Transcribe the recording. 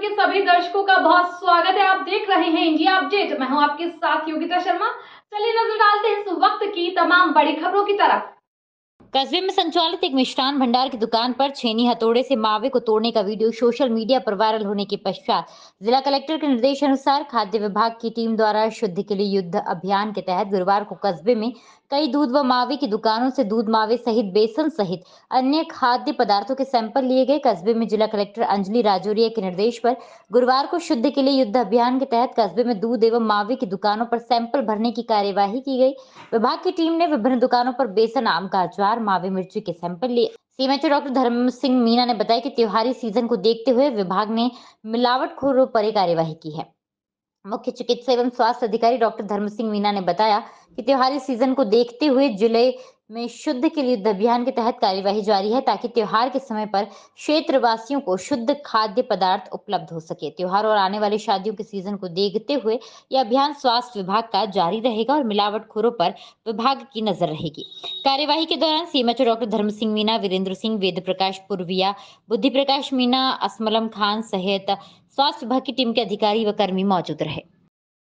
के सभी दर्शकों का बहुत स्वागत है आप देख रहे हैं इंडिया अपडेट मैं हूं आपके साथ योगिता शर्मा चलिए नजर डालते हैं इस वक्त की तमाम बड़ी खबरों की तरफ कस्बे में संचालित एक मिष्ठान भंडार की दुकान पर छेनी हथौड़े से मावे को तोड़ने का वीडियो सोशल मीडिया पर वायरल होने के पश्चात जिला कलेक्टर के निर्देश अनुसार खाद्य विभाग की टीम द्वारा शुद्ध के लिए युद्ध अभियान के तहत गुरुवार को कस्बे में कई दूध व मावे की दुकानों से दूध मावे सहित बेसन सहित अन्य खाद्य पदार्थों के सैंपल लिए गए कस्बे में जिला कलेक्टर अंजलि राजौरिया के निर्देश पर गुरुवार को शुद्ध के लिए युद्ध अभियान के तहत कस्बे में दूध एवं मावे की दुकानों पर सैंपल भरने की कार्यवाही की गई विभाग की टीम ने विभिन्न दुकानों पर बेसन आम का अचार मावे मिर्ची के सैंपल लिए सीएमएचओ डॉक्टर धर्म सिंह मीना ने बताया कि त्योहारी सीजन को देखते हुए विभाग ने मिलावट खोरों पर कार्यवाही की है मुख्य चिकित्सा एवं स्वास्थ्य अधिकारी डॉक्टर धर्म सिंह मीना ने बताया कि त्योहारी सीजन को देखते हुए जुलाई में शुद्ध के लिए युद्ध अभियान के तहत कार्यवाही जारी है ताकि त्योहार के समय पर क्षेत्रवासियों को शुद्ध खाद्य पदार्थ उपलब्ध हो सके त्योहार और आने वाली शादियों के सीजन को देखते हुए यह अभियान स्वास्थ्य विभाग का जारी रहेगा और मिलावटखोरों पर विभाग की नजर रहेगी कार्यवाही के दौरान सीएमएचओ डॉक्टर धर्म सिंह मीना वीरेंद्र सिंह वेद प्रकाश पूर्विया बुद्धि प्रकाश मीना असमलम खान सहित स्वास्थ्य विभाग की टीम के अधिकारी व कर्मी मौजूद रहे